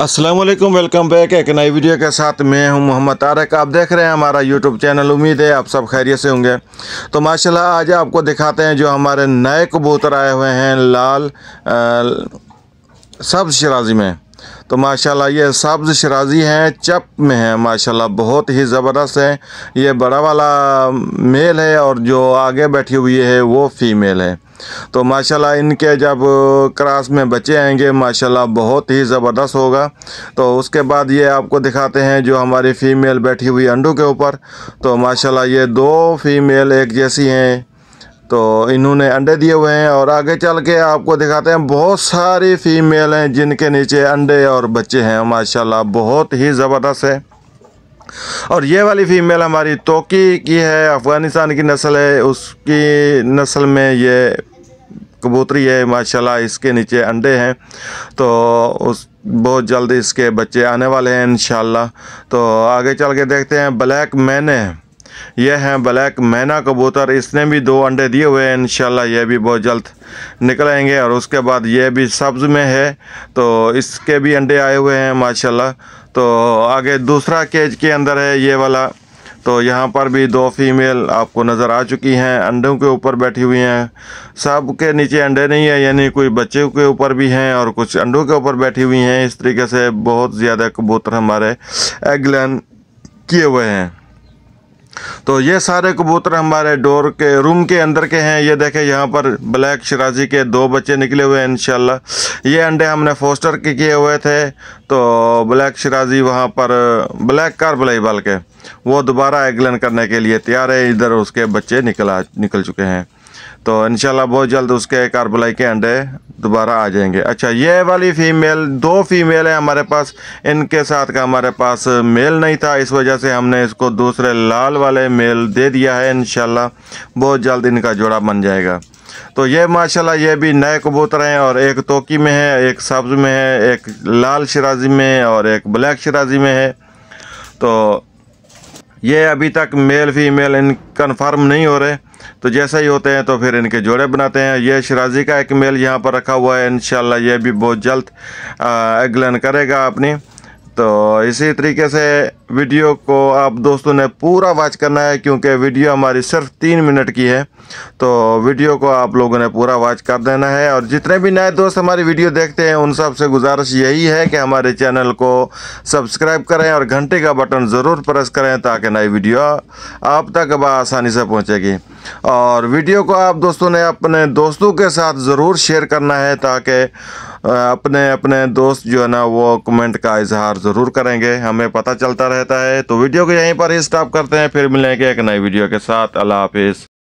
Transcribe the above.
Aslam welcome back एक नई video के साथ मैं हूं मोहम्मद तारक आप देख रहे हैं हमारा यूट्यूब चैनल उम्मीद है आप सब खैरियत से होंगे तो माशाल्लाह आज आपको दिखाते हैं जो हमारे नए कबूतर आए हुए हैं लाल सब्ज शराजी में तो माशाल्लाह ये सब्ज़ शराजी हैं चप में है माशाल्लाह बहुत ही ज़बरदस्त है ये बड़ा वाला मेल है और जो आगे बैठी हुई है वो फीमेल है तो माशाल्लाह इनके जब क्रास में बच्चे आएंगे माशाल्लाह बहुत ही ज़बरदस्त होगा तो उसके बाद ये आपको दिखाते हैं जो हमारी फ़ीमेल बैठी हुई अंडों के ऊपर तो माशाल्लाह ये दो फीमेल एक जैसी हैं तो इन्होंने अंडे दिए हुए हैं और आगे चल के आपको दिखाते हैं बहुत सारी फ़ीमेल हैं जिनके नीचे अंडे और बच्चे हैं माशाल्लाह बहुत ही ज़बरदस्त है और ये वाली फ़ीमेल हमारी तोकी की है अफ़गानिस्तान की नस्ल है उसकी नस्ल में ये कबूतरी है माशाल्लाह इसके नीचे अंडे हैं तो उस बहुत जल्द इसके बच्चे आने वाले हैं इन तो आगे चल के देखते हैं ब्लैक मैने यह हैं ब्लैक मैना कबूतर इसने भी दो अंडे दिए हुए हैं इनशाला यह भी बहुत जल्द निकलेंगे और उसके बाद यह भी सब्ज़ में है तो इसके भी अंडे आए हुए हैं माशाल्लाह तो आगे दूसरा केज के अंदर है ये वाला तो यहाँ पर भी दो फीमेल आपको नज़र आ चुकी हैं अंडों के ऊपर बैठी हुई हैं सब के नीचे अंडे नहीं है यानी कोई बच्चे के ऊपर भी हैं और कुछ अंडों के ऊपर बैठी हुई हैं इस तरीके से बहुत ज़्यादा कबूतर हमारे एग्लैन किए हुए हैं तो ये सारे कबूतर हमारे डोर के रूम के अंदर के हैं ये देखें यहाँ पर ब्लैक शराजी के दो बच्चे निकले हुए हैं इन ये अंडे हमने फोस्टर के किए हुए थे तो ब्लैक शराजी वहाँ पर ब्लैक कार बलई बल्कि वो दोबारा एग्लन करने के लिए तैयार है इधर उसके बच्चे निकला निकल चुके हैं तो इन बहुत जल्द उसके कारबलाई के अंडे दोबारा आ जाएंगे अच्छा ये वाली फ़ीमेल दो फीमेल है हमारे पास इनके साथ का हमारे पास मेल नहीं था इस वजह से हमने इसको दूसरे लाल वाले मेल दे दिया है इन बहुत जल्द इनका जोड़ा बन जाएगा तो ये माशाल्लाह ये भी नए कबूतर हैं और एक तोकी में है एक सब्ज़ में है एक लाल शराजी में है और एक ब्लैक शराजी में है तो ये अभी तक मेल फीमेल इन कन्फर्म नहीं हो रहे तो जैसे ही होते हैं तो फिर इनके जोड़े बनाते हैं ये शराजी का एक मेल यहाँ पर रखा हुआ है इन ये भी बहुत जल्द एग्लन करेगा अपनी तो इसी तरीके से वीडियो को आप दोस्तों ने पूरा वाच करना है क्योंकि वीडियो हमारी सिर्फ तीन मिनट की है तो वीडियो को आप लोगों ने पूरा वाच कर देना है और जितने भी नए दोस्त हमारी वीडियो देखते हैं उन सब से गुजारिश यही है कि हमारे चैनल को सब्सक्राइब करें और घंटे का बटन ज़रूर प्रेस करें ताकि नई वीडियो आप तक आसानी से पहुँचेगी और वीडियो को आप दोस्तों ने अपने दोस्तों के साथ ज़रूर शेयर करना है ताकि अपने अपने दोस्त जो है ना वो कमेंट का इजहार ज़रूर करेंगे हमें पता चलता रहता है तो वीडियो को यहीं पर ही स्टॉप करते हैं फिर मिलेंगे एक नई वीडियो के साथ अल्लाह हाफिज़